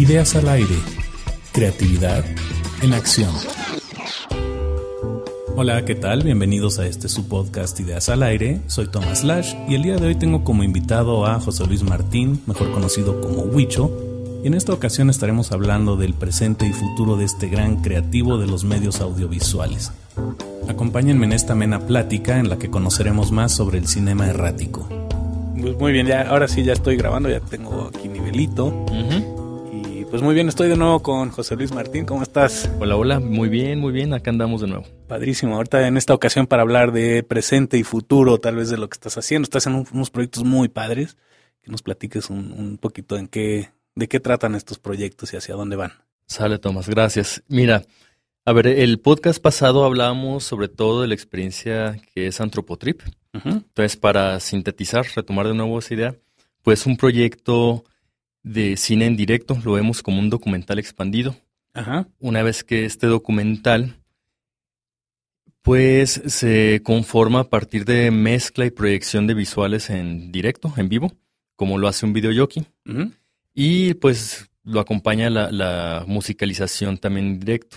Ideas al aire. Creatividad en acción. Hola, ¿qué tal? Bienvenidos a este su podcast Ideas al aire. Soy Tomás Lash y el día de hoy tengo como invitado a José Luis Martín, mejor conocido como Huicho. Y en esta ocasión estaremos hablando del presente y futuro de este gran creativo de los medios audiovisuales. Acompáñenme en esta amena plática en la que conoceremos más sobre el cinema errático. Pues muy bien, ya ahora sí ya estoy grabando, ya tengo aquí nivelito. Uh pues muy bien, estoy de nuevo con José Luis Martín, ¿cómo estás? Hola, hola, muy bien, muy bien, acá andamos de nuevo. Padrísimo, ahorita en esta ocasión para hablar de presente y futuro, tal vez de lo que estás haciendo, estás haciendo unos proyectos muy padres, que nos platiques un, poquito en qué, de qué tratan estos proyectos y hacia dónde van. Sale, Tomás, gracias. Mira, a ver, el podcast pasado hablábamos sobre todo de la experiencia que es Antropotrip. Entonces, para sintetizar, retomar de nuevo esa idea, pues un proyecto de cine en directo, lo vemos como un documental expandido. Una vez que este documental pues se conforma a partir de mezcla y proyección de visuales en directo, en vivo, como lo hace un videojockey. Y pues lo acompaña la, musicalización también en directo,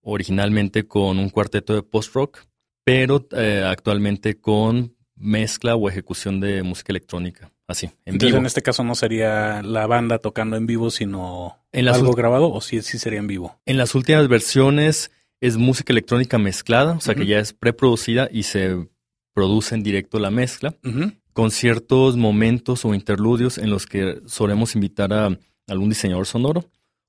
originalmente con un cuarteto de post-rock, pero eh, actualmente con mezcla o ejecución de música electrónica. Así, en Entonces, en este caso no sería la banda tocando en vivo, sino algo grabado, o sí, sí sería en vivo. En las últimas versiones es música electrónica mezclada, o sea que ya es preproducida y se produce en directo la mezcla, con ciertos momentos o interludios en los que solemos invitar a algún diseñador sonoro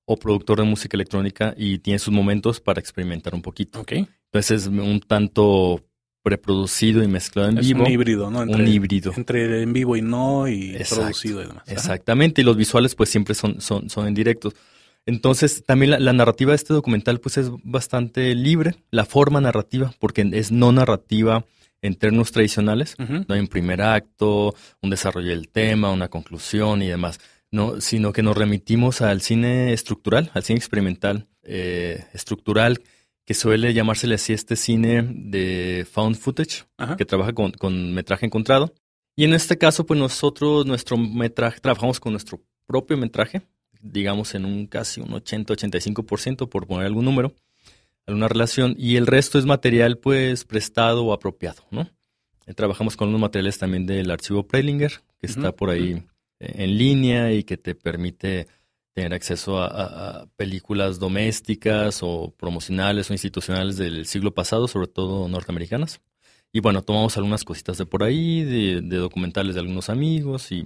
o productor de música electrónica y tiene sus momentos para experimentar un poquito. Entonces es un tanto reproducido y mezclado en es Un híbrido, ¿no? Entre, un híbrido. Entre en vivo y no y producido y demás. ¿eh? Exactamente, y los visuales pues siempre son, son, son en directos. Entonces, también la, narrativa de este documental pues es bastante libre, la forma narrativa, porque es no narrativa en términos tradicionales, no hay un primer acto, un desarrollo del tema, una conclusión y demás, no, sino que nos remitimos al cine estructural, al cine experimental, eh, estructural, que suele llamársele así este cine de found footage, que trabaja con, con, metraje encontrado. Y en este caso, pues nosotros, nuestro metraje, trabajamos con nuestro propio metraje, digamos en un casi un 80-85%, por poner algún número, alguna relación, y el resto es material, pues, prestado o apropiado, ¿no? Eh, trabajamos con los materiales también del archivo Prelinger, que está por ahí en línea y que te permite tener acceso a, películas domésticas o promocionales o institucionales del siglo pasado, sobre todo norteamericanas. Y bueno, tomamos algunas cositas de por ahí, de, documentales de algunos amigos y,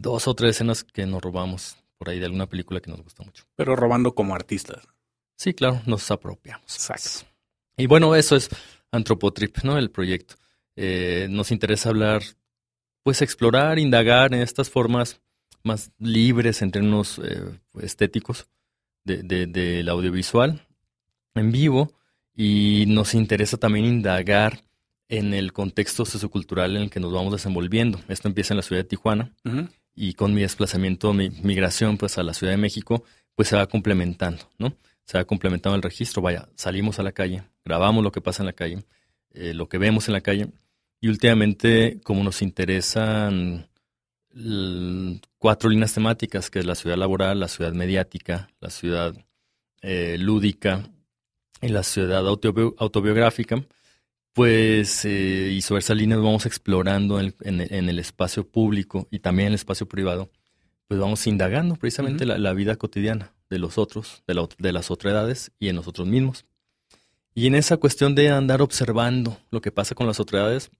dos o tres escenas que nos robamos por ahí de alguna película que nos gusta mucho. Pero robando como artistas. Sí, claro, nos apropiamos. Exacto. Y bueno, eso es Antropotrip, ¿no? El proyecto. Eh, nos interesa hablar, pues explorar, indagar en estas formas más libres en términos eh, estéticos del de, de, audiovisual en vivo y nos interesa también indagar en el contexto sociocultural en el que nos vamos desenvolviendo. Esto empieza en la ciudad de Tijuana y con mi desplazamiento, mi migración pues a la Ciudad de México, pues se va complementando, ¿no? Se va complementando el registro, vaya, salimos a la calle, grabamos lo que pasa en la calle, eh, lo que vemos en la calle y últimamente como nos interesan Mm, cuatro líneas temáticas, que es la ciudad laboral, la ciudad mediática, la ciudad eh, lúdica y la ciudad autobiográfica, pues eh, y sobre esas líneas vamos explorando e, en, el espacio público y también en el espacio privado, pues vamos indagando precisamente la, vida cotidiana de los otros, de, de las otras edades y en nosotros mismos. Y en esa cuestión de andar observando lo que pasa con las otras edades,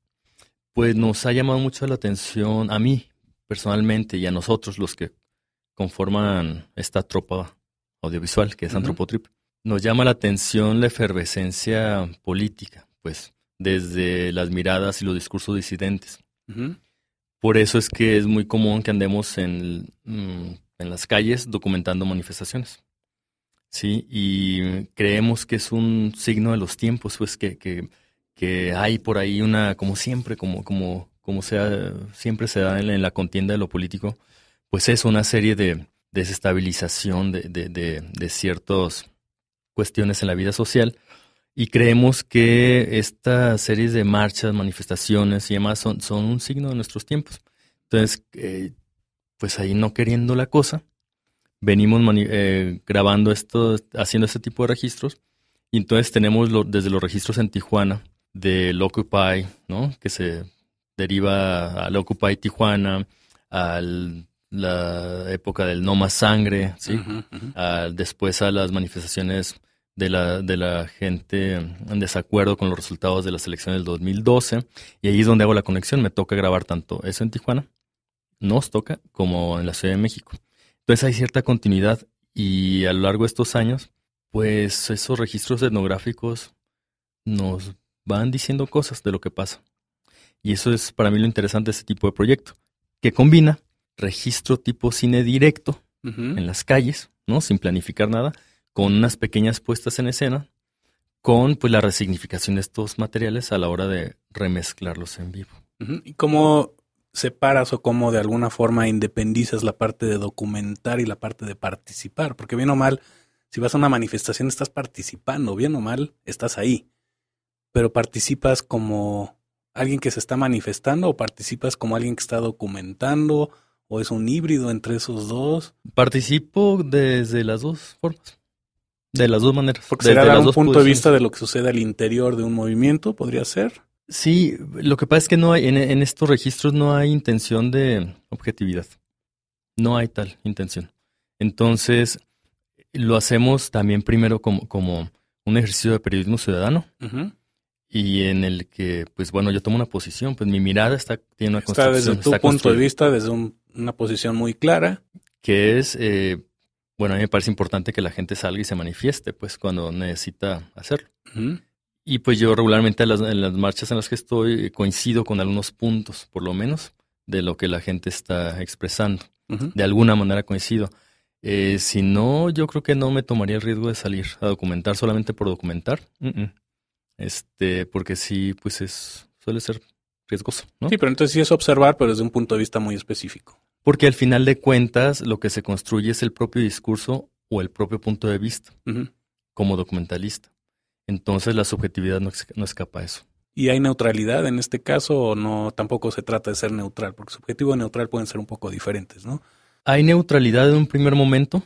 pues nos ha llamado mucho la atención a mí, personalmente y a nosotros los que conforman esta tropa audiovisual que es Antropotrip, nos llama la atención la efervescencia política, pues desde las miradas y los discursos disidentes. Por eso es que es muy común que andemos mm, en, las calles documentando manifestaciones. Sí, y creemos que es un signo de los tiempos, pues que, que hay por ahí una, como siempre, como, como, como sea, siempre se da en la, contienda de lo político, pues es una serie de desestabilización de, de, ciertas cuestiones en la vida social. Y creemos que esta serie de marchas, manifestaciones y demás son, son un signo de nuestros tiempos. Entonces, eh, pues ahí no queriendo la cosa, venimos eh, grabando esto, haciendo este tipo de registros. Y entonces tenemos desde los registros en Tijuana de Occupy, ¿no? que se deriva al Occupy Tijuana, a la época del No Más Sangre, ¿sí? después a las manifestaciones de la, de la gente en desacuerdo con los resultados de las elecciones del 2012. Y ahí es donde hago la conexión. Me toca grabar tanto eso en Tijuana, nos toca, como en la Ciudad de México. Entonces hay cierta continuidad y a lo largo de estos años, pues esos registros etnográficos nos van diciendo cosas de lo que pasa. Y eso es para mí lo interesante de este tipo de proyecto, que combina registro tipo cine directo en las calles, ¿no? Sin planificar nada, con unas pequeñas puestas en escena, con pues la resignificación de estos materiales a la hora de remezclarlos en vivo. ¿Y cómo separas o cómo de alguna forma independizas la parte de documentar y la parte de participar? Porque bien o mal, si vas a una manifestación estás participando, bien o mal, estás ahí. Pero participas como alguien que se está manifestando o participas como alguien que está documentando o es un híbrido entre esos dos? Participo desde las dos formas. De las dos maneras. será dos un punto de vista de lo que sucede al interior de un movimiento, podría ser. Sí, lo que pasa es que no hay, en, estos registros no hay intención de objetividad. No hay tal intención. Entonces, lo hacemos también primero como, como un ejercicio de periodismo ciudadano y en el que, pues bueno, yo tomo una posición, pues mi mirada está, tiene una está Desde tu punto de vista, desde una posición muy clara. Que es, eh, bueno, a mí me parece importante que la gente salga y se manifieste, pues cuando necesita hacerlo. Y pues yo regularmente en las, marchas en las que estoy eh, coincido con algunos puntos, por lo menos, de lo que la gente está expresando. De alguna manera coincido. Eh, si no, yo creo que no me tomaría el riesgo de salir a documentar solamente por documentar. Este, porque sí, pues es, suele ser riesgoso, Sí, pero entonces sí es observar, pero desde un punto de vista muy específico. Porque al final de cuentas, lo que se construye es el propio discurso o el propio punto de vista, como documentalista. Entonces la subjetividad no, escapa a eso. ¿Y hay neutralidad en este caso o no? Tampoco se trata de ser neutral, porque subjetivo y neutral pueden ser un poco diferentes, ¿no? Hay neutralidad en un primer momento,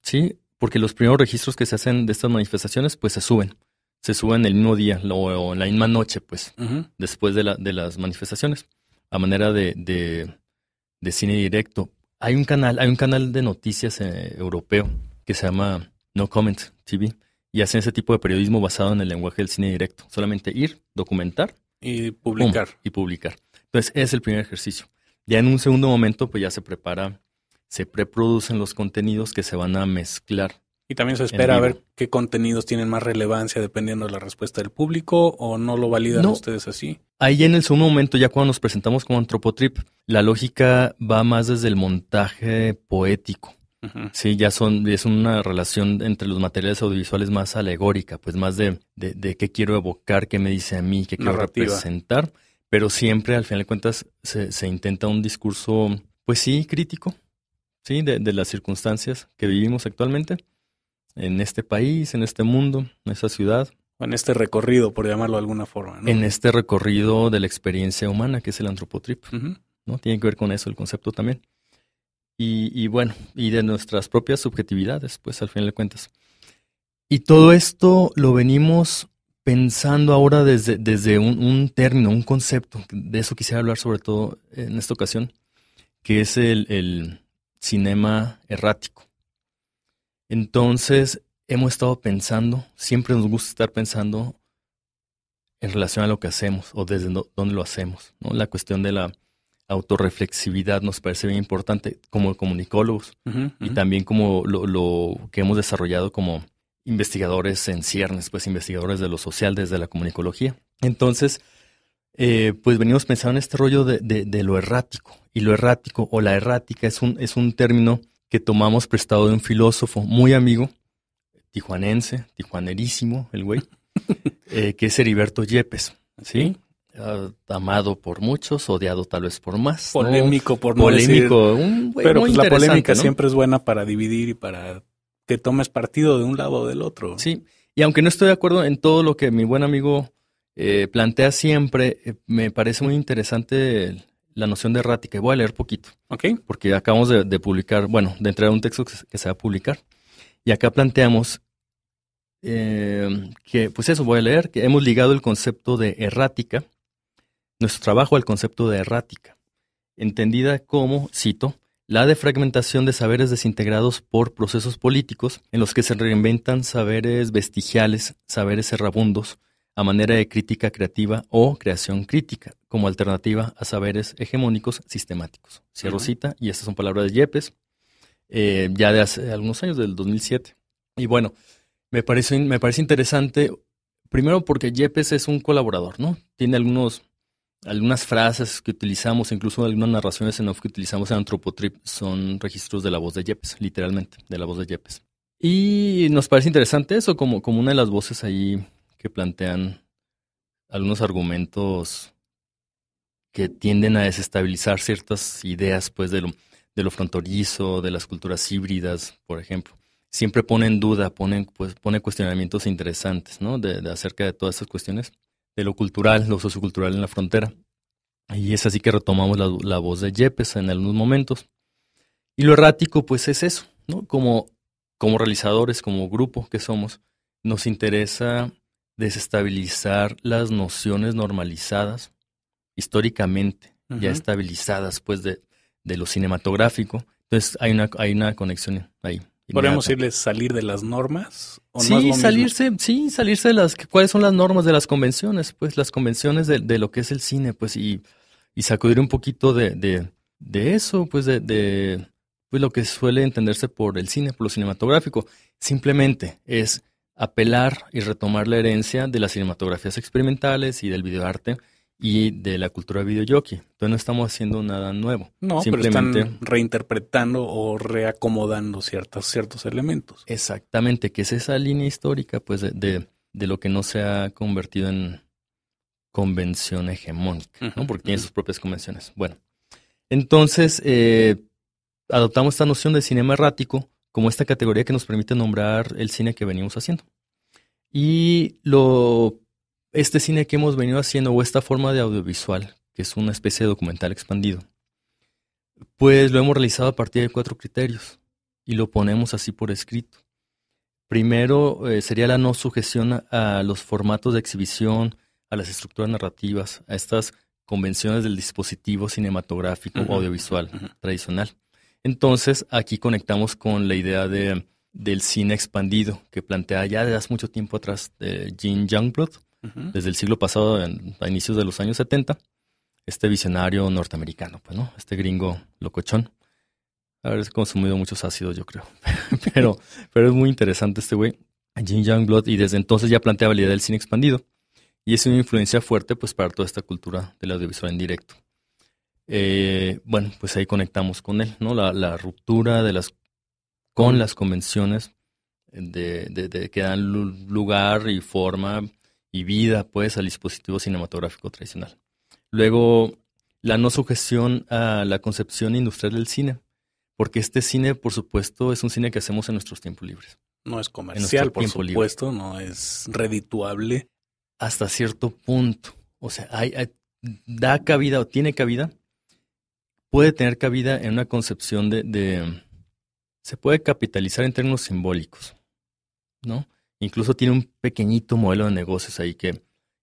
¿sí? Porque los primeros registros que se hacen de estas manifestaciones, pues se suben se suben el mismo día o, la misma noche, pues, después de, las manifestaciones, a manera de, cine directo. Hay un canal, hay un canal de noticias eh, europeo que se llama No Comment TV y hacen ese tipo de periodismo basado en el lenguaje del cine directo. Solamente ir, documentar y publicar. y publicar. Entonces, es el primer ejercicio. Ya en un segundo momento, pues ya se prepara, se preproducen los contenidos que se van a mezclar y también se espera a ver qué contenidos tienen más relevancia dependiendo de la respuesta del público o no lo validan ustedes así. Ahí en el segundo momento, ya cuando nos presentamos como Antropotrip, la lógica va más desde el montaje poético. ya son, es una relación entre los materiales audiovisuales más alegórica, pues más de, qué quiero evocar, qué me dice a mí, qué quiero representar, pero siempre al final de cuentas se, intenta un discurso, pues sí, crítico, sí, de las circunstancias que vivimos actualmente, en este país, en este mundo, en esa ciudad. En este recorrido, por llamarlo de alguna forma. En este recorrido de la experiencia humana, que es el antropotrip. ¿no? Tiene que ver con eso el concepto también. Y, bueno, y de nuestras propias subjetividades, pues al final de cuentas. Y todo esto lo venimos pensando ahora desde, desde un, término, un concepto. De eso quisiera hablar sobre todo en esta ocasión, que es el, el cinema errático. Entonces, hemos estado pensando, siempre nos gusta estar pensando en relación a lo que hacemos o desde dónde lo hacemos. La cuestión de la autorreflexividad nos parece bien importante como comunicólogos y también como lo, que hemos desarrollado como investigadores en ciernes, pues investigadores de lo social desde la comunicología. Entonces, eh, pues venimos pensando en este rollo de, de, lo errático y lo errático o la errática es un, es un término que tomamos prestado de un filósofo muy amigo, tijuanense, tijuanerísimo, el güey, eh, que es Heriberto Yepes, ¿sí? Ah, amado por muchos, odiado tal vez por más. Polémico, por no Polémico, un güey Pero pues, la polémica siempre es buena para dividir y para que tomes partido de un lado o del otro. Sí, y aunque no estoy de acuerdo en todo lo que mi buen amigo eh, plantea siempre, eh, me parece muy interesante el, la noción de errática. Y voy a leer poquito. Porque acabamos de, publicar, bueno, de entregar un texto que se, va a publicar. Y acá planteamos eh, que, pues eso voy a leer, que hemos ligado el concepto de errática, nuestro trabajo al concepto de errática, entendida como, cito, la defragmentación de saberes desintegrados por procesos políticos en los que se reinventan saberes vestigiales, saberes errabundos, a manera de crítica creativa o creación crítica, como alternativa a saberes hegemónicos sistemáticos. Cierro cita, y estas son palabras de Yepes, eh, ya de hace algunos años, del 2007. Y bueno, me parece, me parece interesante, primero porque Yepes es un colaborador, ¿no? Tiene algunos, algunas frases que utilizamos, incluso algunas narraciones en off que utilizamos en Antropotrip, son registros de la voz de Yepes, literalmente, de la voz de Yepes. Y nos parece interesante eso, como, como una de las voces ahí que plantean algunos argumentos que tienden a desestabilizar ciertas ideas pues, de, lo, de lo fronterizo, de las culturas híbridas, por ejemplo. Siempre ponen duda, ponen, pues, pone cuestionamientos interesantes ¿no? de, acerca de todas estas cuestiones, de lo cultural, lo sociocultural en la frontera. Y es así que retomamos la, voz de Yepes en algunos momentos. Y lo errático, pues es eso, ¿no? Como, como realizadores, como grupo que somos, nos interesa desestabilizar las nociones normalizadas históricamente, ya estabilizadas pues de, lo cinematográfico. Entonces hay una, hay una conexión ahí. ¿Podríamos decirles salir de las normas? ¿O sí, no salirse, sí, salirse de las... ¿Cuáles son las normas de las convenciones? Pues las convenciones de, lo que es el cine, pues, y, sacudir un poquito de, eso, pues, de, pues, lo que suele entenderse por el cine, por lo cinematográfico. Simplemente es apelar y retomar la herencia de las cinematografías experimentales y del videoarte y de la cultura videojockey. Entonces no estamos haciendo nada nuevo. No, Simplemente... pero están reinterpretando o reacomodando ciertos elementos. Exactamente, que es esa línea histórica pues de, de, lo que no se ha convertido en convención hegemónica, ¿no? porque tiene sus propias convenciones. Bueno, entonces eh, adoptamos esta noción de cinema errático como esta categoría que nos permite nombrar el cine que venimos haciendo. Y lo, este cine que hemos venido haciendo o esta forma de audiovisual, que es una especie de documental expandido, pues lo hemos realizado a partir de cuatro criterios y lo ponemos así por escrito. Primero eh, sería la no sujeción a, los formatos de exhibición, a las estructuras narrativas, a estas convenciones del dispositivo cinematográfico audiovisual tradicional. Entonces, aquí conectamos con la idea de, del cine expandido que plantea ya desde hace mucho tiempo atrás de eh, Gene Youngblood, desde el siglo pasado, a inicios de los años 70, este visionario norteamericano, pues, ¿no? Este gringo locochón. A Haber consumido muchos ácidos, yo creo. pero, pero es muy interesante este güey, Gene Youngblood, y desde entonces ya planteaba la idea del cine expandido. Y es una influencia fuerte, pues, para toda esta cultura del audiovisual en directo eh, bueno, pues ahí conectamos con él, ¿no? La, ruptura de las, con las convenciones de, que dan lugar y forma y vida, pues, al dispositivo cinematográfico tradicional. Luego, la no sujeción a la concepción industrial del cine, porque este cine, por supuesto, es un cine que hacemos en nuestros tiempos libres. No es comercial, por supuesto, no es redituable. Hasta cierto punto. O sea, hay da cabida o tiene cabida puede tener cabida en una concepción de, se puede capitalizar en términos simbólicos, ¿no? Incluso tiene un pequeñito modelo de negocios ahí que,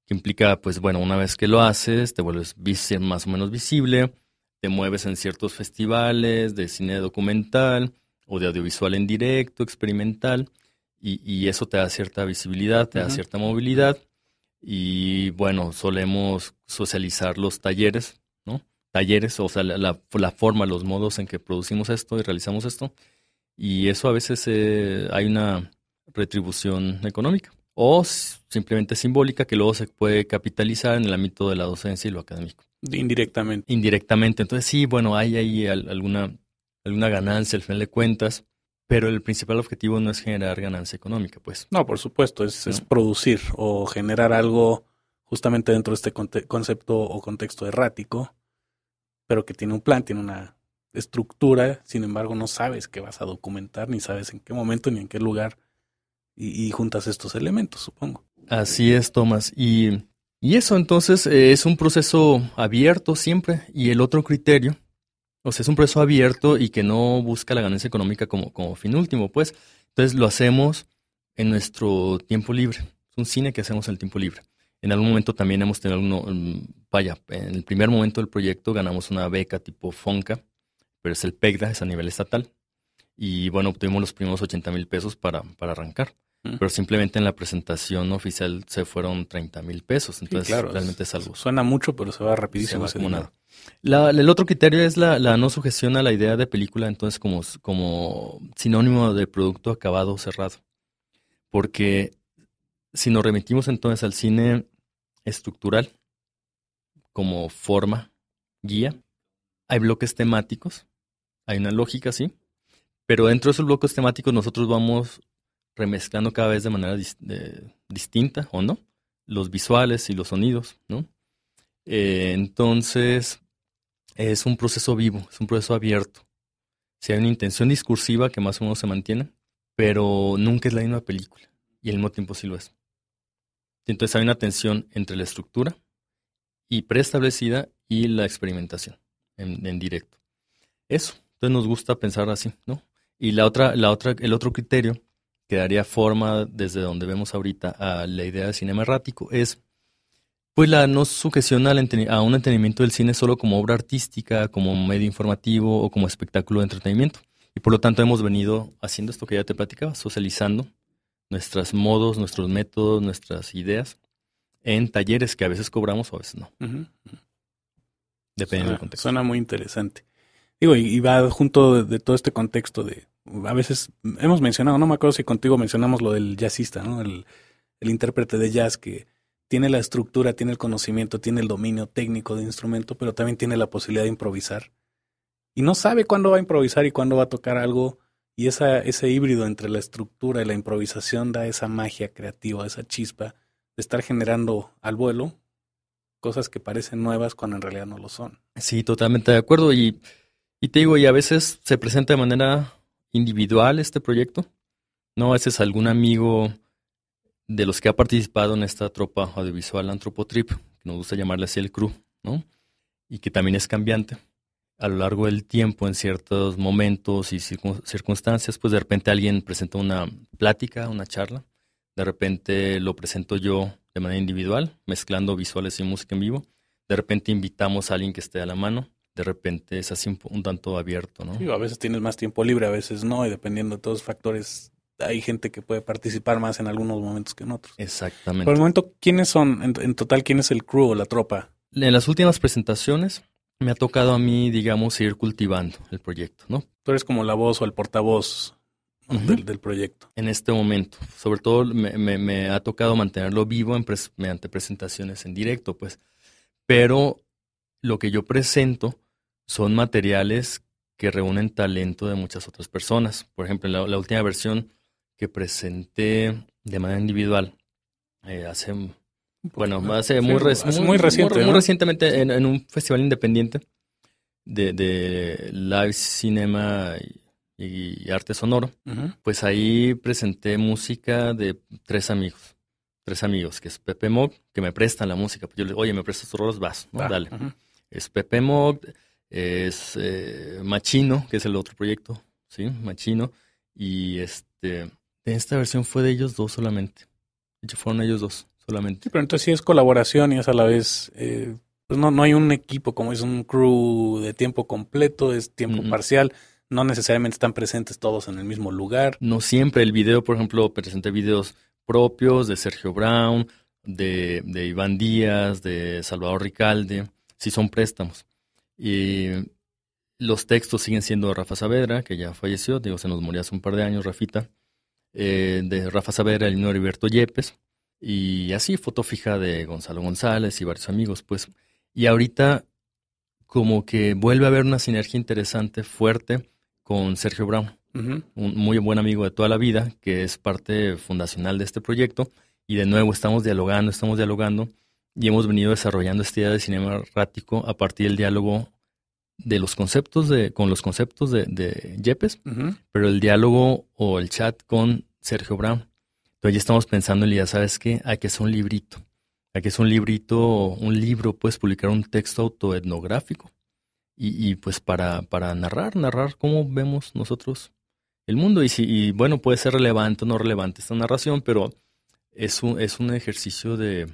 implica, pues bueno, una vez que lo haces, te vuelves más o menos visible, te mueves en ciertos festivales de cine documental o de audiovisual en directo, experimental, y, eso te da cierta visibilidad, te da cierta movilidad, y bueno, solemos socializar los talleres talleres, o sea, la, la, forma, los modos en que producimos esto y realizamos esto. Y eso a veces eh, hay una retribución económica o simplemente simbólica que luego se puede capitalizar en el ámbito de la docencia y lo académico. Indirectamente. Indirectamente. Entonces sí, bueno, hay ahí alguna, alguna ganancia al final de cuentas, pero el principal objetivo no es generar ganancia económica, pues. No, por supuesto, es, es producir o generar algo justamente dentro de este concepto o contexto errático pero que tiene un plan, tiene una estructura, sin embargo no sabes qué vas a documentar, ni sabes en qué momento, ni en qué lugar, y, juntas estos elementos, supongo. Así es, Tomás. Y, y eso entonces eh, es un proceso abierto siempre, y el otro criterio, o sea, es un proceso abierto y que no busca la ganancia económica como, como fin último, pues. Entonces lo hacemos en nuestro tiempo libre. Es un cine que hacemos en el tiempo libre. En algún momento también hemos tenido uno, mm, vaya, en el primer momento del proyecto ganamos una beca tipo FONCA, pero es el PEGDA, es a nivel estatal. Y bueno, obtuvimos los primeros 80 mil pesos para, para arrancar. Ah. Pero simplemente en la presentación oficial se fueron 30 mil pesos. Entonces, realmente es algo. Suena mucho, pero se va rapidísimo. nada. el otro criterio es la, la, no sujeción a la idea de película, entonces, como, como sinónimo de producto acabado o cerrado. Porque si nos remitimos entonces al cine estructural como forma, guía, hay bloques temáticos, hay una lógica, sí, pero dentro de esos bloques temáticos nosotros vamos remezclando cada vez de manera distinta, ¿o no? Los visuales y los sonidos, ¿no? Eh, entonces, es un proceso vivo, es un proceso abierto. Si hay una intención discursiva que más o menos se mantiene, pero nunca es la misma película. Y al mismo tiempo sí lo es. Entonces hay una tensión entre la estructura y preestablecida y la experimentación en, directo. Eso. Entonces nos gusta pensar así, ¿no? Y la otra, la otra, el otro criterio que daría forma desde donde vemos ahorita a la idea de cine errático es pues la no sujeción a un entendimiento del cine solo como obra artística, como medio informativo o como espectáculo de entretenimiento. Y por lo tanto hemos venido haciendo esto que ya te platicaba, socializando nuestros modos, nuestros métodos, nuestras ideas en talleres que a veces cobramos o a veces no. Depende del contexto. Suena muy interesante. Digo, y, va junto de, todo este contexto de, a veces hemos mencionado, no me acuerdo si contigo mencionamos lo del jazzista, ¿no? El, el intérprete de jazz que tiene la estructura, tiene el conocimiento, tiene el dominio técnico de instrumento, pero también tiene la posibilidad de improvisar. Y no sabe cuándo va a improvisar y cuándo va a tocar algo y esa, ese híbrido entre la estructura y la improvisación da esa magia creativa, esa chispa de estar generando al vuelo cosas que parecen nuevas cuando en realidad no lo son. Sí, totalmente de acuerdo. Y, y te digo, y a veces se presenta de manera individual este proyecto, ¿no? A veces algún amigo de los que ha participado en esta tropa audiovisual Antropotrip, que nos gusta llamarle así el crew, ¿no? Y que también es cambiante a lo largo del tiempo, en ciertos momentos y circunstancias, pues de repente alguien presenta una plática, una charla, de repente lo presento yo de manera individual, mezclando visuales y música en vivo, de repente invitamos a alguien que esté a la mano, de repente es así un, tanto abierto, ¿no? a veces tienes más tiempo libre, a veces no, y dependiendo de todos los factores hay gente que puede participar más en algunos momentos que en otros. Exactamente. Por el momento, ¿quiénes son en total? ¿Quién es el crew o la tropa? En las últimas presentaciones me ha tocado a mí, digamos, ir cultivando el proyecto, ¿no? Tú eres como la voz o el portavoz del, del, proyecto. En este momento. Sobre todo me, me, ha tocado mantenerlo vivo mediante presentaciones en directo, pues. Pero lo que yo presento son materiales que reúnen talento de muchas otras personas. Por ejemplo, la, la última versión que presenté de manera individual eh, hace bueno, hace muy, muy, reciente, muy, recientemente en, un festival independiente de, de live cinema y, arte sonoro. Pues ahí presenté música de tres amigos, tres amigos, que es Pepe Mog, que me prestan la música. Pues yo le oye, me prestas tus rolas, vas, dale. Es Pepe Mog, es eh, Machino, que es el otro proyecto, ¿sí? Machino. Y este, esta versión fue de ellos dos solamente. De hecho, fueron ellos dos. Sí, pero entonces sí es colaboración y es a la vez, eh, pues no, no hay un equipo como es un crew de tiempo completo, es tiempo parcial. No necesariamente están presentes todos en el mismo lugar. No siempre. El video, por ejemplo, presenté videos propios de Sergio Brown, de, Iván Díaz, de Salvador Ricalde. Sí son préstamos. Y los textos siguen siendo de Rafa Saavedra, que ya falleció, digo, se nos murió hace un par de años, Rafita. Eh, de Rafa Saavedra y Heriberto Yepes. Y así, foto fija de Gonzalo González y varios amigos, pues. Y ahorita como que vuelve a haber una sinergia interesante, fuerte, con Sergio Brown, un muy buen amigo de toda la vida, que es parte fundacional de este proyecto. Y de nuevo estamos dialogando, estamos dialogando, y hemos venido desarrollando esta idea de cinema rático a partir del diálogo de los conceptos de, con los conceptos de, de Yepes, pero el diálogo o el chat con Sergio Brown. Entonces estamos pensando, ya sabes qué, hay que hacer un librito. Hay que hacer un librito, un libro, puedes publicar un texto autoetnográfico. Y, y pues para, para narrar, narrar cómo vemos nosotros el mundo. Y, si, bueno, puede ser relevante o no relevante esta narración, pero es un, es un ejercicio de,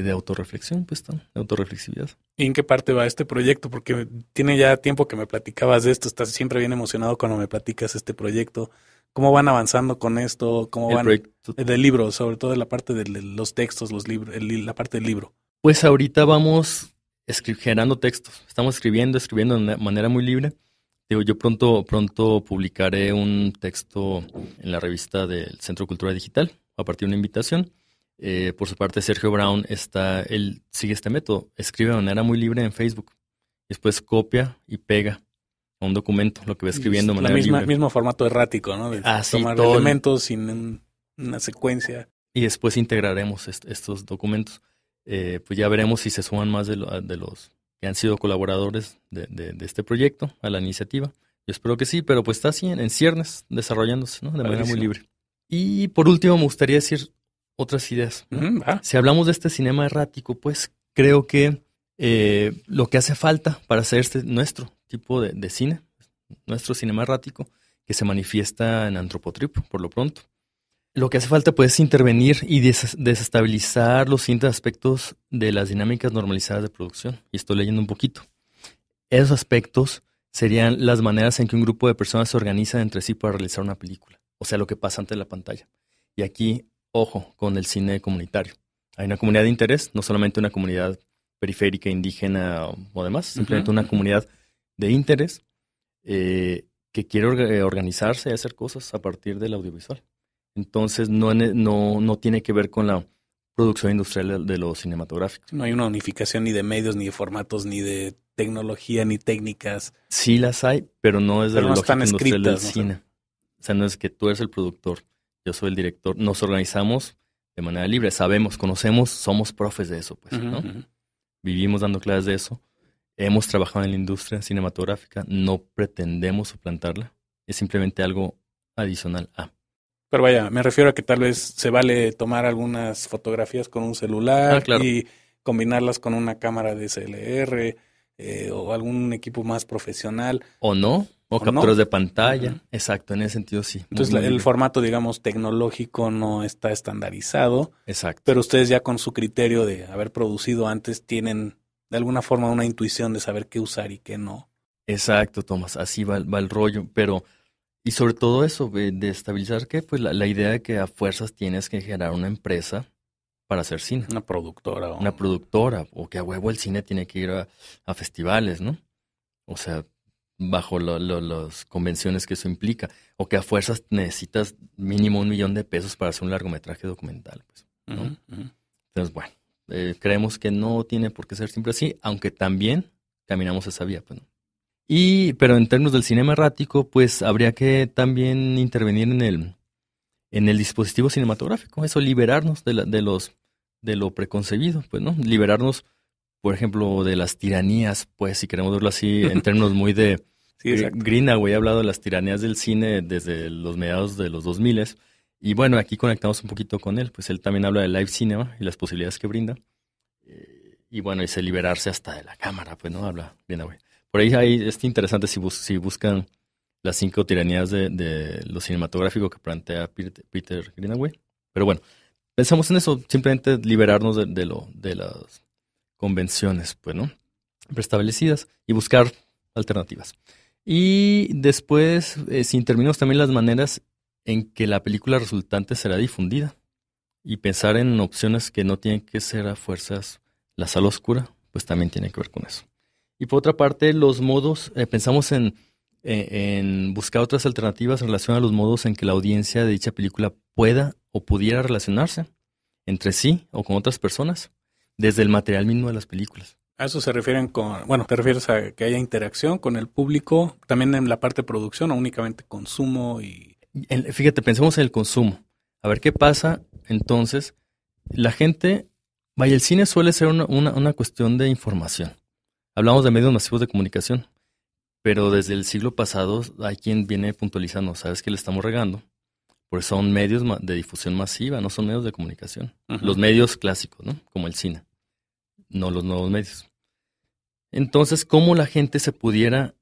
de autorreflexión, pues, de autorreflexividad. ¿Y en qué parte va este proyecto? Porque tiene ya tiempo que me platicabas de esto, estás siempre bien emocionado cuando me platicas este proyecto. ¿Cómo van avanzando con esto? ¿Cómo van proyecto. Eh, del libro, sobre todo la parte de los textos, los libros, la parte del libro? Pues ahorita vamos generando textos, estamos escribiendo, escribiendo de manera muy libre. Digo, yo pronto, pronto publicaré un texto en la revista del Centro Cultural Digital a partir de una invitación eh, por su parte, Sergio Brown está, él sigue este método, escribe de manera muy libre en Facebook, después copia y pega a un documento lo que va escribiendo. El mismo formato errático, ¿no? De Así, ah, tomar elementos sin una secuencia. Y después integraremos estos documentos. Eh, pues ya veremos si se suman más de, de los que han sido colaboradores de, este proyecto a la iniciativa. Yo espero que sí, pero pues está así en, ciernes, desarrollándose ¿no? de manera muy libre. Y por último, me gustaría decir otras ideas. Mm, si hablamos de este cinema errático, pues creo que eh, lo que hace falta para hacer este, nuestro tipo de, cine, nuestro cinema errático, que se manifiesta en Antropotrip, por lo pronto. Lo que hace falta pues, es intervenir y desestabilizar los siguientes aspectos de las dinámicas normalizadas de producción. Y estoy leyendo un poquito. Esos aspectos serían las maneras en que un grupo de personas se organiza entre sí para realizar una película, o sea, lo que pasa ante la pantalla. Y aquí ojo con el cine comunitario. Hay una comunidad de interés, no solamente una comunidad periférica, indígena o demás, simplemente una comunidad de interés eh, que quiere eh, organizarse y hacer cosas a partir del audiovisual. Entonces, no, no, tiene que ver con la producción industrial de lo cinematográfico. No hay una unificación ni de medios, ni de formatos, ni de tecnología, ni técnicas. Sí las hay, pero no es de la lógica industrial del cine. O sea, no es que tú eres el productor yo soy el director, nos organizamos de manera libre, sabemos, conocemos, somos profes de eso, pues, ¿no? Vivimos dando clases de eso, hemos trabajado en la industria cinematográfica, no pretendemos suplantarla, es simplemente algo adicional a. Pero vaya, me refiero a que tal vez se vale tomar algunas fotografías con un celular ah, y combinarlas con una cámara de clr eh, o algún equipo más profesional. O no, o, capturas de pantalla. Exacto, en ese sentido sí. Entonces el formato, digamos, tecnológico no está estandarizado. Exacto. Pero ustedes ya con su criterio de haber producido antes tienen de alguna forma una intuición de saber qué usar y qué no. Exacto, Tomás, así va, el rollo, pero... Y sobre todo eso, eh, de, estabilizar ¿qué? pues la, idea de que a fuerzas tienes que generar una empresa para hacer cine. Una productora. Una productora, o que a huevo el cine tiene que ir a festivales, ¿no? O sea, bajo las convenciones que eso implica, o que a fuerzas necesitas mínimo un millón de pesos para hacer un largometraje documental. Pues, Entonces, bueno, eh, creemos que no tiene por qué ser siempre así, aunque también caminamos esa vía. Pues, y, pero en términos del cinema errático, pues habría que también intervenir en el, en el dispositivo cinematográfico, eso, liberarnos de, de, los, de lo preconcebido, pues, ¿no? Liberarnos por ejemplo, de las tiranías, pues, si queremos verlo así, en términos muy de, Greenaway ha hablado de las tiranías del cine desde los mediados de los 2000 y bueno, aquí conectamos un poquito con él, pues él también habla del live cinema y las posibilidades que brinda. Eh, y bueno, dice liberarse hasta de la cámara, pues no habla Greenaway. Por ahí, ahí es interesante si, si buscan las cinco tiranías de, lo cinematográfico que plantea Peter Greenaway. Pero bueno, pensamos en eso, simplemente liberarnos de, lo, de las convenciones, pues, ¿no? Preestablecidas y buscar alternativas. Y después, eh, si sin también las maneras en que la película resultante será difundida. Y pensar en opciones que no tienen que ser a fuerzas la sala oscura, pues también tiene que ver con eso. Y por otra parte, los modos, eh, pensamos en, eh, en buscar otras alternativas en relación a los modos en que la audiencia de dicha película pueda o pudiera relacionarse entre sí o con otras personas, desde el material mismo de las películas. A eso se refieren con, bueno, te refieres a que haya interacción con el público, también en la parte de producción o únicamente consumo y... fíjate, pensemos en el consumo. A ver qué pasa entonces. La gente, vaya, el cine suele ser una, cuestión de información. Hablamos de medios masivos de comunicación, pero desde el siglo pasado hay quien viene puntualizando, sabes que le estamos regando, pues son medios de difusión masiva, no son medios de comunicación. Los medios clásicos, ¿no? Como el cine, no los nuevos medios. Entonces, cómo la gente se pudiera,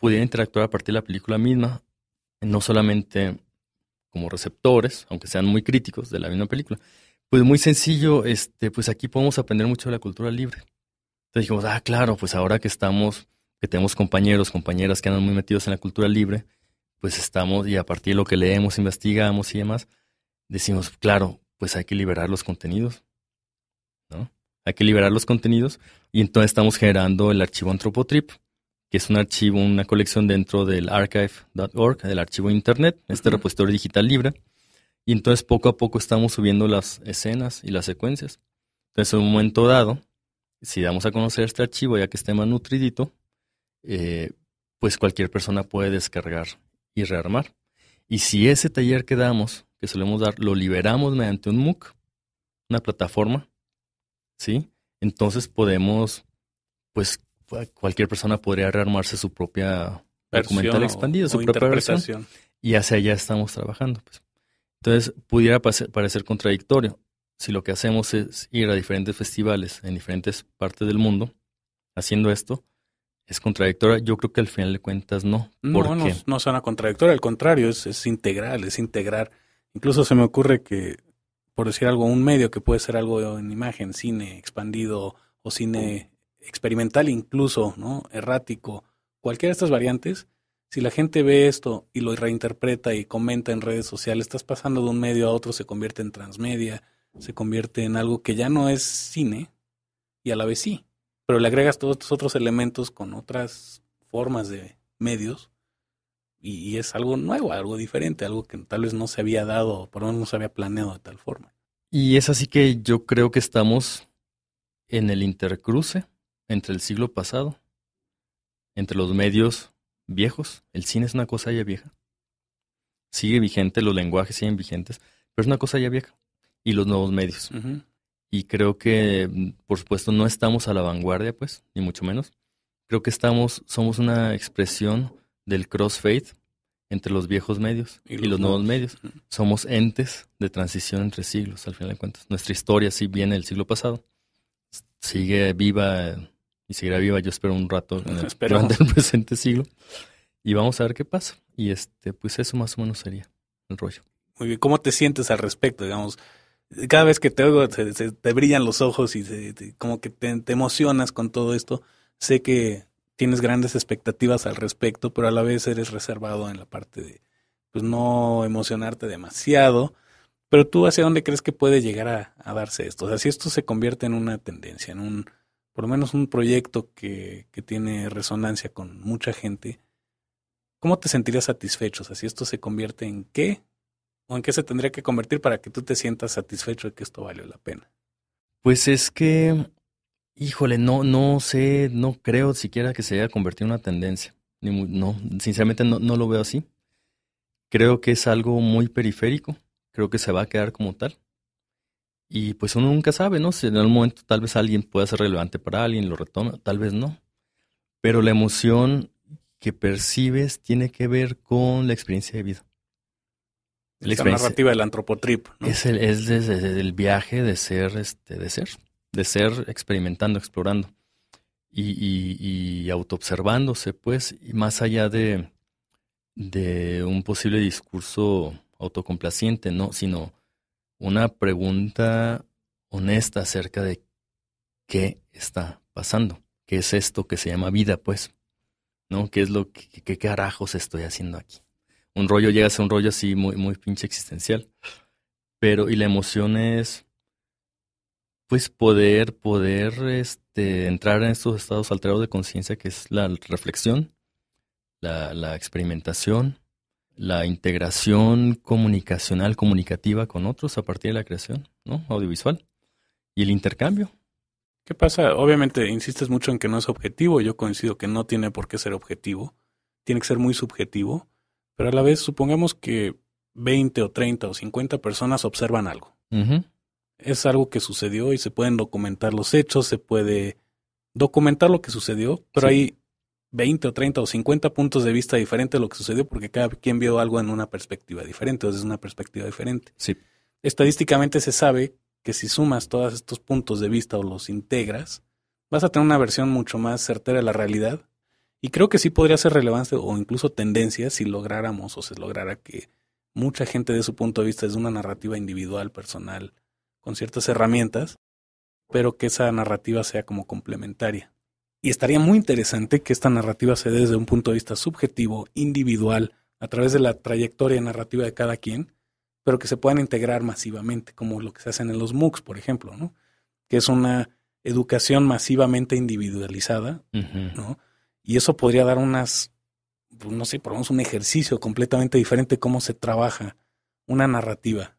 pudiera interactuar a partir de la película misma, no solamente como receptores, aunque sean muy críticos de la misma película. Pues muy sencillo, este, pues aquí podemos aprender mucho de la cultura libre. Entonces dijimos, ah, claro, pues ahora que estamos, que tenemos compañeros, compañeras que andan muy metidos en la cultura libre, pues estamos, y a partir de lo que leemos, investigamos y demás, decimos, claro, pues hay que liberar los contenidos, ¿no? hay que liberar los contenidos y entonces estamos generando el archivo antropotrip, que es un archivo, una colección dentro del archive.org, del archivo internet, este repositorio digital libre. Y entonces poco a poco estamos subiendo las escenas y las secuencias. Entonces, en un momento dado, si damos a conocer este archivo, ya que esté más nutridito, eh, pues cualquier persona puede descargar y rearmar. Y si ese taller que damos, que solemos dar, lo liberamos mediante un MOOC, una plataforma, ¿sí? Entonces podemos, pues cualquier persona podría rearmarse su propia versión documental su propia versión. Y hacia allá estamos trabajando. Pues. Entonces, pudiera parecer contradictorio. Si lo que hacemos es ir a diferentes festivales en diferentes partes del mundo haciendo esto, es contradictoria. Yo creo que al final de cuentas no. No, no, no suena contradictoria, al contrario, es, es integral, es integrar. Incluso se me ocurre que por decir algo, un medio que puede ser algo en imagen, cine expandido o cine experimental incluso, ¿no? Errático, cualquiera de estas variantes, si la gente ve esto y lo reinterpreta y comenta en redes sociales, estás pasando de un medio a otro, se convierte en transmedia, se convierte en algo que ya no es cine y a la vez sí, pero le agregas todos estos otros elementos con otras formas de medios y, es algo nuevo, algo diferente, algo que tal vez no se había dado, por lo menos no se había planeado de tal forma. Y es así que yo creo que estamos en el intercruce entre el siglo pasado, entre los medios viejos, el cine es una cosa ya vieja, sigue vigente, los lenguajes siguen vigentes, pero es una cosa ya vieja, y los nuevos medios. Y creo que, por supuesto, no estamos a la vanguardia, pues, ni mucho menos. Creo que estamos, somos una expresión del crossfade entre los viejos medios y los, nuevos medios. Somos entes de transición entre siglos, al final de cuentas. Nuestra historia si viene del siglo pasado, sigue viva y seguirá viva, yo espero un rato, en el, durante el presente siglo. Y vamos a ver qué pasa. Y este, pues eso más o menos sería el rollo. Muy bien, ¿cómo te sientes al respecto? Digamos, cada vez que te oigo te brillan los ojos y como que te emocionas con todo esto. Sé que tienes grandes expectativas al respecto, pero a la vez eres reservado en la parte de pues no emocionarte demasiado. Pero tú hacia dónde crees que puede llegar a, darse esto? O sea, si esto se convierte en una tendencia, en un, por lo menos un proyecto que, que tiene resonancia con mucha gente, ¿cómo te sentirías satisfecho? O si esto se convierte en qué o en qué se tendría que convertir para que tú te sientas satisfecho de que esto valió la pena. Pues es que Híjole, no, no sé, no creo siquiera que se haya convertido en una tendencia. No, sinceramente no, lo veo así. Creo que es algo muy periférico, creo que se va a quedar como tal. Y pues uno nunca sabe, ¿no? Si en algún momento tal vez alguien pueda ser relevante para alguien, lo retoma, tal vez no. Pero la emoción que percibes tiene que ver con la experiencia de vida. La narrativa del antropotrip. ¿no? Es, el, el viaje de ser, este, de ser de ser experimentando, explorando y, autoobservándose, pues, más allá de, de un posible discurso autocomplaciente, ¿no? Sino una pregunta honesta acerca de qué está pasando, qué es esto que se llama vida, pues, ¿no? ¿Qué es lo que, qué carajos estoy haciendo aquí? Un rollo llega a ser un rollo así muy, muy pinche existencial. Pero, y la emoción es pues poder, poder este, entrar en estos estados alterados de conciencia que es la reflexión, la, experimentación, la integración comunicacional, comunicativa con otros a partir de la creación, ¿no? Audiovisual. Y el intercambio. ¿Qué pasa? Obviamente insistes mucho en que no es objetivo, yo coincido que no tiene por qué ser objetivo, tiene que ser muy subjetivo, pero a la vez supongamos que 20 o 30 o 50 personas observan algo es algo que sucedió y se pueden documentar los hechos, se puede documentar lo que sucedió, pero hay 20 o 30 o 50 puntos de vista diferentes de lo que sucedió porque cada quien vio algo en una perspectiva diferente o desde una perspectiva diferente. Sí. Estadísticamente se sabe que si sumas todos estos puntos de vista o los integras, vas a tener una versión mucho más certera de la realidad. Y creo que sí podría ser relevante o incluso tendencia si lográramos o se lograra que mucha gente de su punto de vista es una narrativa individual, personal, con ciertas herramientas, pero que esa narrativa sea como complementaria. Y estaría muy interesante que esta narrativa se dé desde un punto de vista subjetivo, individual, a través de la trayectoria narrativa de cada quien, pero que se puedan integrar masivamente, como lo que se hacen en los MOOCs, por ejemplo, ¿no? que es una educación masivamente individualizada, ¿no? Y eso podría dar unas, pues, no sé, por un ejercicio completamente diferente de cómo se trabaja una narrativa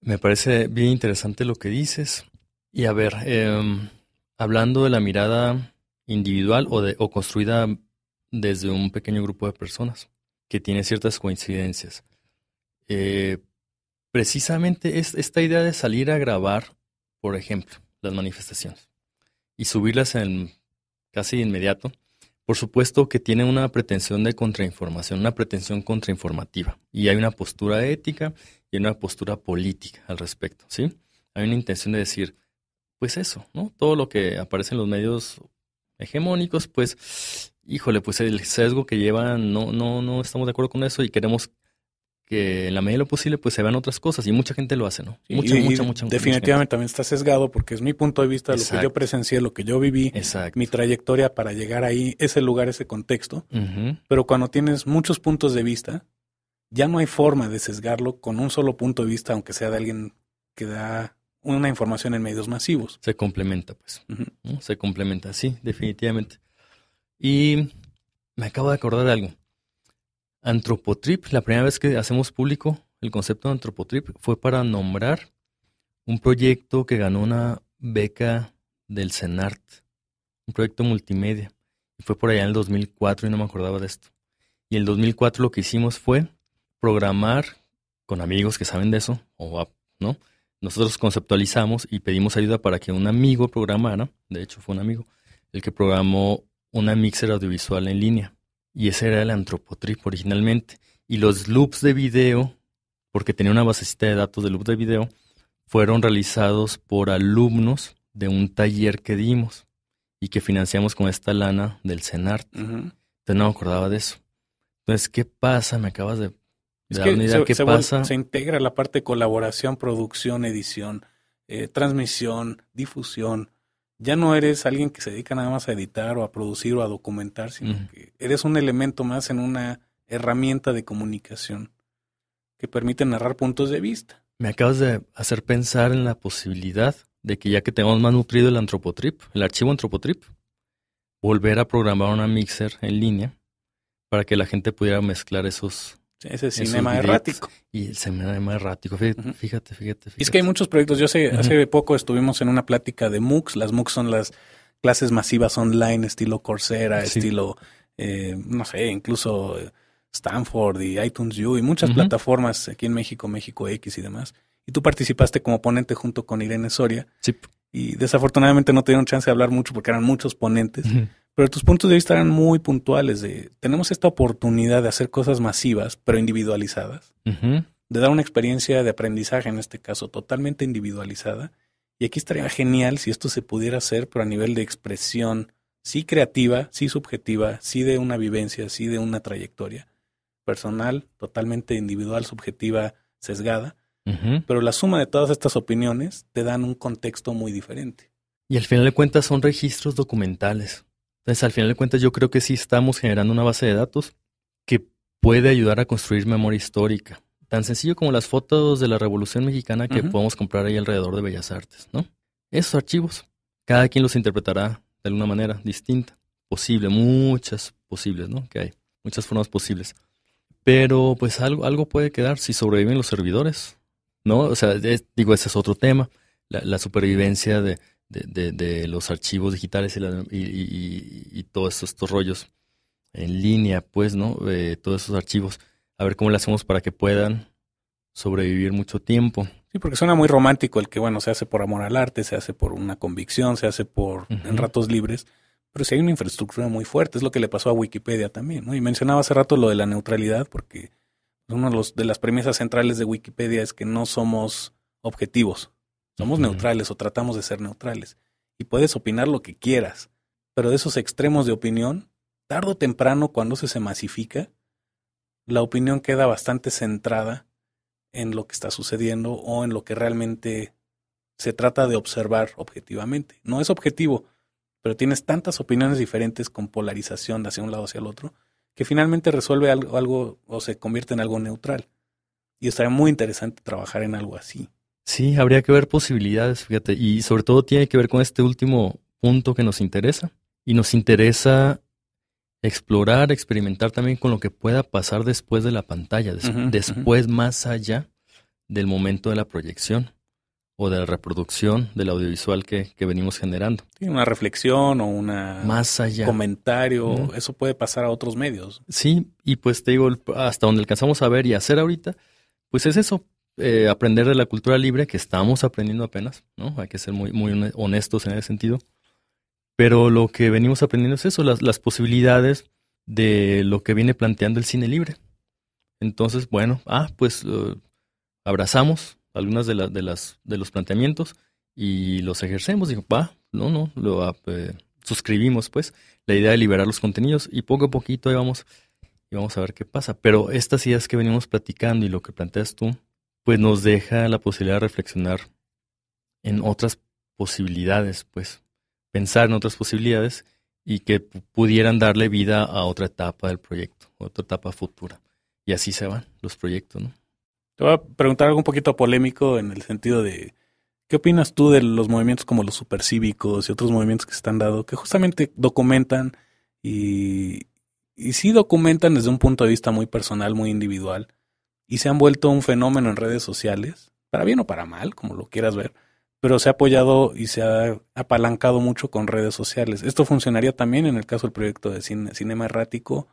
me parece bien interesante lo que dices. Y a ver, em, hablando de la mirada individual o, de, construida desde un pequeño grupo de personas que tiene ciertas coincidencias. Eh, precisamente es esta idea de salir a grabar, por ejemplo, las manifestaciones y subirlas en casi inmediato por supuesto que tiene una pretensión de contrainformación, una pretensión contrainformativa. Y hay una postura ética y una postura política al respecto, ¿sí? Hay una intención de decir, pues eso, ¿no? Todo lo que aparece en los medios hegemónicos, pues, híjole, pues el sesgo que llevan, no, no, no estamos de acuerdo con eso y queremos que en la medida de lo posible pues se vean otras cosas y mucha gente lo hace, ¿no? Mucha, y, mucha, Definitivamente también está sesgado porque es mi punto de vista, lo que yo presencié, lo que yo viví, mi trayectoria para llegar ahí, ese lugar, ese contexto. Pero cuando tienes muchos puntos de vista, ya no hay forma de sesgarlo con un solo punto de vista, aunque sea de alguien que da una información en medios masivos. Se complementa, pues. Se complementa, sí, definitivamente. Y me acabo de acordar de algo. Antropotrip, la primera vez que hacemos público el concepto de Antropotrip fue para nombrar un proyecto que ganó una beca del CENART, un proyecto multimedia. Y fue por allá en el 2004 y no me acordaba de esto. Y en el 2004 lo que hicimos fue programar con amigos que saben de eso, o ¿no? Nosotros conceptualizamos y pedimos ayuda para que un amigo programara, de hecho fue un amigo, el que programó una mixer audiovisual en línea y ese era el antropotrip originalmente. Y los loops de video, porque tenía una basecita de datos de loops de video, fueron realizados por alumnos de un taller que dimos y que financiamos con esta lana del CENART. Entonces no me acordaba de eso. Entonces, ¿qué pasa? Me acabas de, dar una idea. Se, ¿Qué pasa? Se integra la parte de colaboración, producción, edición, eh, transmisión, difusión, ya no eres alguien que se dedica nada más a editar o a producir o a documentar, sino que eres un elemento más en una herramienta de comunicación que permite narrar puntos de vista. Me acabas de hacer pensar en la posibilidad de que ya que tengamos más nutrido el antropotrip, el archivo antropotrip, volver a programar una mixer en línea para que la gente pudiera mezclar esos ese cinema errático. Y el cinema errático. Fíjate, fíjate, fíjate, Es que hay muchos proyectos. Yo sé, hace poco estuvimos en una plática de MOOCs. Las MOOCs son las clases masivas online, estilo Coursera, estilo, eh, no sé, incluso Stanford y iTunes U y muchas plataformas aquí en México, México X y demás. Y tú participaste como ponente junto con Irene Soria. Sí. Y desafortunadamente no tuvieron chance de hablar mucho porque eran muchos ponentes. Pero tus puntos de vista eran muy puntuales de, tenemos esta oportunidad de hacer cosas masivas, pero individualizadas, de dar una experiencia de aprendizaje, en este caso, totalmente individualizada. Y aquí estaría genial si esto se pudiera hacer, pero a nivel de expresión, sí creativa, sí subjetiva, sí de una vivencia, sí de una trayectoria personal, totalmente individual, subjetiva, sesgada. Pero la suma de todas estas opiniones te dan un contexto muy diferente. Y al final de cuentas son registros documentales. Entonces, al final de cuentas, yo creo que sí estamos generando una base de datos que puede ayudar a construir memoria histórica. Tan sencillo como las fotos de la Revolución Mexicana que podemos comprar ahí alrededor de Bellas Artes, ¿no? Esos archivos, cada quien los interpretará de alguna manera distinta, posible, muchas posibles, ¿no? Que hay, muchas formas posibles. Pero pues algo, algo puede quedar si sobreviven los servidores, ¿no? O sea, digo, ese es otro tema, la supervivencia de de, de, los archivos digitales y, y, todos estos, rollos en línea, pues, ¿no? Eh, todos esos archivos. A ver cómo le hacemos para que puedan sobrevivir mucho tiempo. Sí, porque suena muy romántico el que, bueno, se hace por amor al arte, se hace por una convicción, se hace por en ratos libres, pero si hay una infraestructura muy fuerte, es lo que le pasó a Wikipedia también, ¿no? Y mencionaba hace rato lo de la neutralidad, porque una de, los, de las premisas centrales de Wikipedia es que no somos objetivos, somos neutrales o tratamos de ser neutrales. Y puedes opinar lo que quieras, pero de esos extremos de opinión, tarde o temprano, cuando se, masifica, la opinión queda bastante centrada en lo que está sucediendo o en lo que realmente se trata de observar objetivamente. No es objetivo, pero tienes tantas opiniones diferentes con polarización de hacia un lado hacia el otro, que finalmente resuelve algo, algo o se convierte en algo neutral. Y estaría muy interesante trabajar en algo así. Sí, habría que ver posibilidades, fíjate, y sobre todo tiene que ver con este último punto que nos interesa. Y nos interesa explorar, experimentar también con lo que pueda pasar después de la pantalla, después más allá del momento de la proyección o de la reproducción del audiovisual que, venimos generando. Tiene una reflexión o una comentario, eso puede pasar a otros medios. Sí, y pues te digo, hasta donde alcanzamos a ver y hacer ahorita, pues es eso, eh, aprender de la cultura libre, que estamos aprendiendo apenas, ¿no? Hay que ser muy, muy honestos en ese sentido. Pero lo que venimos aprendiendo es eso, las, las posibilidades de lo que viene planteando el cine libre. Entonces, bueno, ah, pues eh, abrazamos algunas de, de, las, de los planteamientos y los ejercemos. y va, no, no, lo ah, eh, suscribimos, pues, la idea de liberar los contenidos y poco a poquito íbamos vamos a ver qué pasa. Pero estas ideas que venimos platicando y lo que planteas tú, pues nos deja la posibilidad de reflexionar en otras posibilidades, pues pensar en otras posibilidades y que pudieran darle vida a otra etapa del proyecto, otra etapa futura. Y así se van los proyectos, ¿no? Te voy a preguntar algo un poquito polémico en el sentido de, ¿qué opinas tú de los movimientos como los supercívicos y otros movimientos que se están dando, que justamente documentan y, y sí documentan desde un punto de vista muy personal, muy individual, y se han vuelto un fenómeno en redes sociales, para bien o para mal, como lo quieras ver, pero se ha apoyado y se ha apalancado mucho con redes sociales. Esto funcionaría también en el caso del proyecto de cine, cinema errático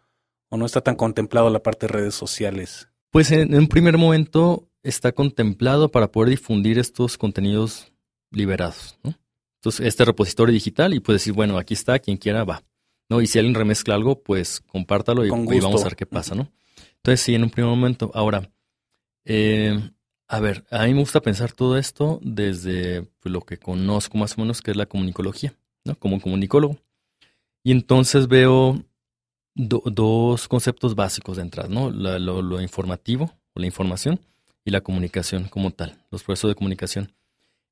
o no está tan contemplado la parte de redes sociales. Pues en un primer momento está contemplado para poder difundir estos contenidos liberados, ¿no? Entonces, este repositorio digital y puedes decir, bueno, aquí está, quien quiera va. ¿no? Y si alguien remezcla algo, pues compártalo y vamos a ver qué pasa, ¿no? Entonces, sí, en un primer momento. Ahora, eh, a ver, a mí me gusta pensar todo esto desde pues, lo que conozco más o menos, que es la comunicología, ¿no? Como comunicólogo. Y entonces veo dos conceptos básicos de entrada, ¿no? lo, informativo, la información, y la comunicación como tal, los procesos de comunicación.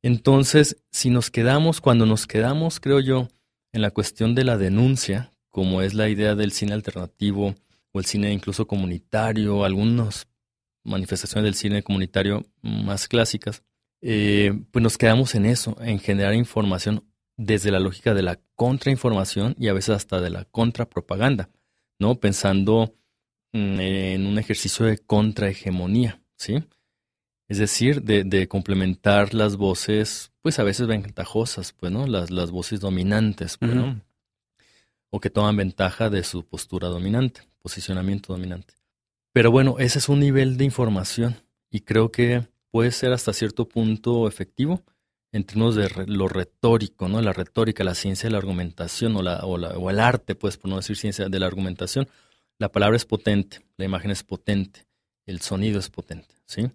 Entonces, si nos quedamos, cuando nos quedamos, creo yo, en la cuestión de la denuncia, como es la idea del cine alternativo, o el cine incluso comunitario, algunas manifestaciones del cine comunitario más clásicas, eh, pues nos quedamos en eso, en generar información desde la lógica de la contrainformación y a veces hasta de la contrapropaganda, ¿no? Pensando mm, en un ejercicio de contrahegemonía, ¿sí? Es decir, de, complementar las voces, pues a veces ventajosas, pues, ¿no? Las, las voces dominantes, pues, O que toman ventaja de su postura dominante posicionamiento dominante. Pero bueno, ese es un nivel de información y creo que puede ser hasta cierto punto efectivo en términos de lo retórico, ¿no? La retórica, la ciencia de la argumentación o, la, o, el arte, pues, por no decir ciencia de la argumentación. La palabra es potente, la imagen es potente, el sonido es potente, ¿sí?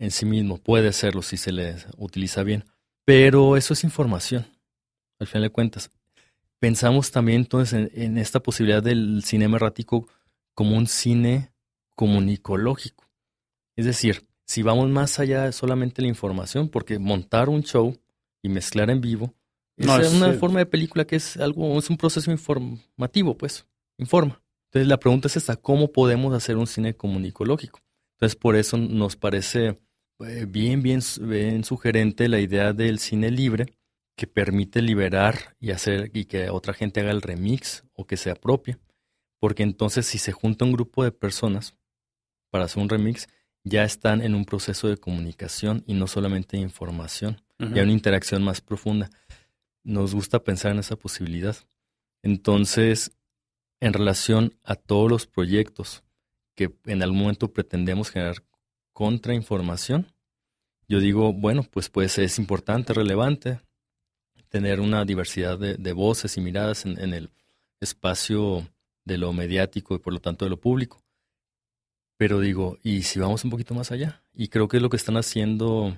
En sí mismo puede serlo si se le utiliza bien, pero eso es información, al final de cuentas. Pensamos también entonces en, esta posibilidad del cine errático como un cine comunicológico. Es decir, si vamos más allá de solamente la información, porque montar un show y mezclar en vivo es, una forma de película que es algo, es un proceso informativo, pues, informa. Entonces la pregunta es esta, ¿cómo podemos hacer un cine comunicológico? Entonces por eso nos parece eh, bien, bien, bien sugerente la idea del cine libre, que permite liberar y hacer y que otra gente haga el remix o que se apropie. Porque entonces si se junta un grupo de personas para hacer un remix, ya están en un proceso de comunicación y no solamente de información, y ya una interacción más profunda. Nos gusta pensar en esa posibilidad. Entonces, en relación a todos los proyectos que en algún momento pretendemos generar contrainformación, yo digo, bueno, pues, pues es importante, relevante, tener una diversidad de, voces y miradas en, el espacio de lo mediático y por lo tanto de lo público. Pero digo, ¿y si vamos un poquito más allá? Y creo que es lo que están haciendo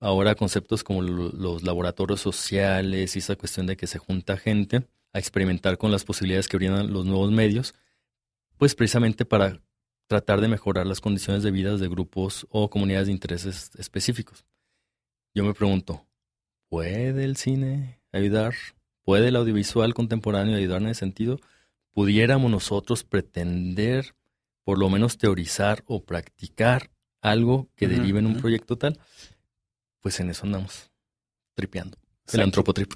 ahora conceptos como los laboratorios sociales y esa cuestión de que se junta gente a experimentar con las posibilidades que brindan los nuevos medios, pues precisamente para tratar de mejorar las condiciones de vida de grupos o comunidades de intereses específicos. Yo me pregunto, ¿Puede el cine ayudar? ¿Puede el audiovisual contemporáneo ayudar en ese sentido? ¿Pudiéramos nosotros pretender, por lo menos teorizar o practicar algo que derive en un proyecto tal? Pues en eso andamos, tripeando. El antropotrip.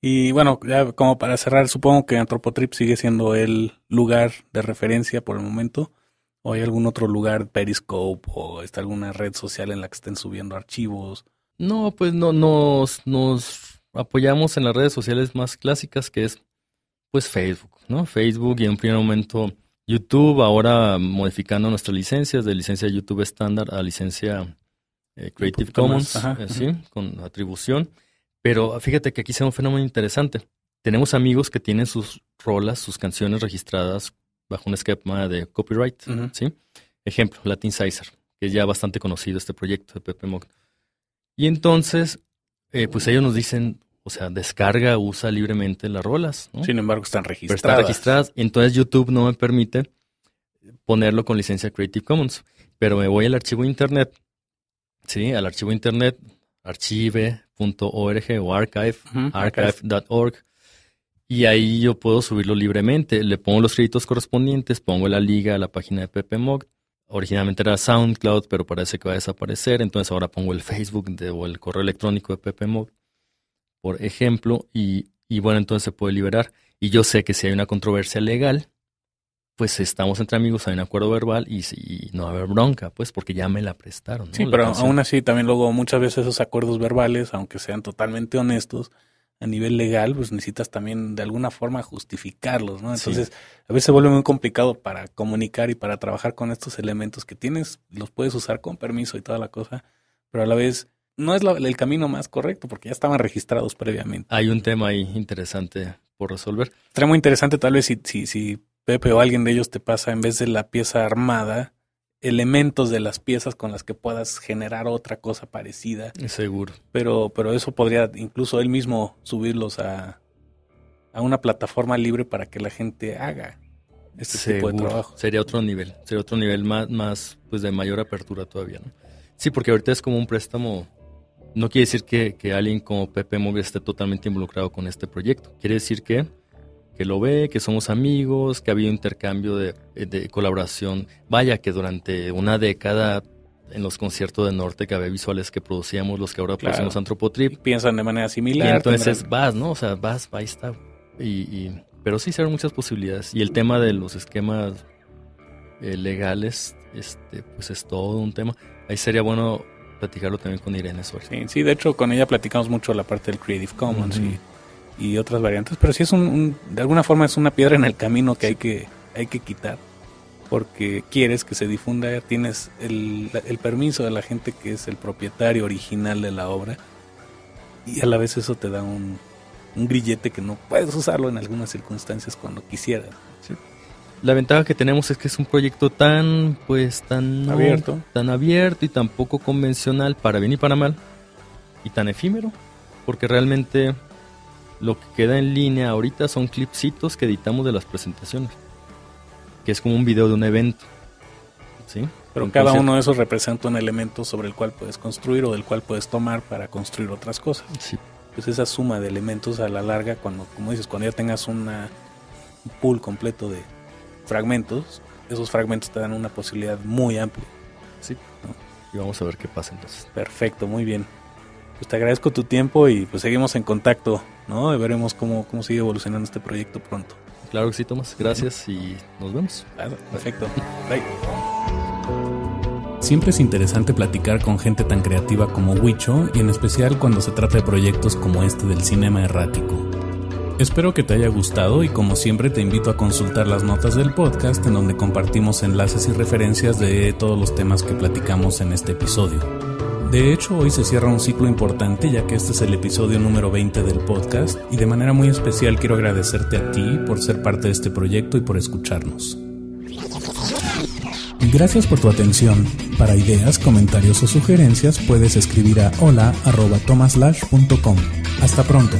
Y bueno, ya como para cerrar, supongo que Antropotrip sigue siendo el lugar de referencia por el momento. ¿O hay algún otro lugar, Periscope, o está alguna red social en la que estén subiendo archivos? No, pues no, nos, nos apoyamos en las redes sociales más clásicas que es pues Facebook, ¿no? Facebook y en un primer momento YouTube, ahora modificando nuestras licencias de licencia YouTube estándar a licencia eh, Creative Commons, eh, con atribución. Pero fíjate que aquí se un fenómeno interesante. Tenemos amigos que tienen sus rolas, sus canciones registradas bajo un esquema de copyright, ¿sí? Ejemplo, Latin Sizer, que es ya bastante conocido este proyecto de Pepe Mock y entonces, eh, pues ellos nos dicen, o sea, descarga, usa libremente las rolas. Sin embargo, están registradas. están registradas. Entonces YouTube no me permite ponerlo con licencia Creative Commons. Pero me voy al archivo internet, ¿sí? Al archivo internet, archive.org o archive.org. Y ahí yo puedo subirlo libremente. Le pongo los créditos correspondientes, pongo la liga a la página de Pepe PPMOG Originalmente era SoundCloud, pero parece que va a desaparecer. Entonces ahora pongo el Facebook o el correo electrónico de Pepe Mog, por ejemplo, y, bueno, entonces se puede liberar. Y yo sé que si hay una controversia legal, pues estamos entre amigos, hay un acuerdo verbal y, no va a haber bronca, pues porque ya me la prestaron. Sí, pero aún así también luego muchas veces esos acuerdos verbales, aunque sean totalmente honestos, a nivel legal, pues necesitas también de alguna forma justificarlos, ¿no? Entonces, a veces se vuelve muy complicado para comunicar y para trabajar con estos elementos que tienes, los puedes usar con permiso y toda la cosa, pero a la vez no es el camino más correcto porque ya estaban registrados previamente. Hay un tema ahí interesante por resolver. estaría muy interesante tal vez si, si Pepe o alguien de ellos te pasa en vez de la pieza armada, elementos de las piezas con las que puedas generar otra cosa parecida. Seguro. Pero, pero eso podría incluso él mismo subirlos a, a una plataforma libre para que la gente haga este tipo de trabajo. Sería otro nivel, sería otro nivel más, más pues de mayor apertura todavía, ¿no? Sí, porque ahorita es como un préstamo. No quiere decir que, alguien como Pepe Móvil esté totalmente involucrado con este proyecto. Quiere decir que que lo ve, que somos amigos, que ha habido intercambio de, de colaboración. Vaya que durante una década en los conciertos de Norte que había visuales que producíamos, los que ahora producimos Antropotrip. Piensan de manera similar. Y entonces vas, ¿no? O sea, vas, ahí está. Y, pero sí se muchas posibilidades. Y el tema de los esquemas eh, legales, este, pues es todo un tema. Ahí sería bueno platicarlo también con Irene Suárez. Sí, sí, de hecho con ella platicamos mucho la parte del Creative Commons y otras variantes, pero sí es un, de alguna forma es una piedra en el camino que hay que, hay que quitar, porque quieres que se difunda, tienes el, el permiso de la gente que es el propietario original de la obra, y a la vez eso te da un, grillete que no puedes usarlo en algunas circunstancias cuando quisieras. La ventaja que tenemos es que es un proyecto tan, pues, tan abierto, tan abierto y tan poco convencional para bien y para mal, y tan efímero, porque realmente lo que queda en línea ahorita son clipsitos que editamos de las presentaciones, que es como un video de un evento. ¿sí? Pero cada uno de esos representa un elemento sobre el cual puedes construir o del cual puedes tomar para construir otras cosas. Sí. Pues esa suma de elementos a la larga, cuando, como dices, cuando ya tengas un pool completo de fragmentos, esos fragmentos te dan una posibilidad muy amplia. Y vamos a ver qué pasa entonces. Perfecto, muy bien. Pues te agradezco tu tiempo y pues seguimos en contacto. Y veremos cómo, sigue evolucionando este proyecto pronto. Claro que sí, Tomás. Gracias y nos vemos. Perfecto. Siempre es interesante platicar con gente tan creativa como Huicho y en especial cuando se trata de proyectos como este del cinema errático. Espero que te haya gustado y como siempre te invito a consultar las notas del podcast en donde compartimos enlaces y referencias de todos los temas que platicamos en este episodio. De hecho, hoy se cierra un ciclo importante ya que este es el episodio número 20 del podcast y de manera muy especial quiero agradecerte a ti por ser parte de este proyecto y por escucharnos. Gracias por tu atención. Para ideas, comentarios o sugerencias puedes escribir a hola.tomaslash.com. Hasta pronto.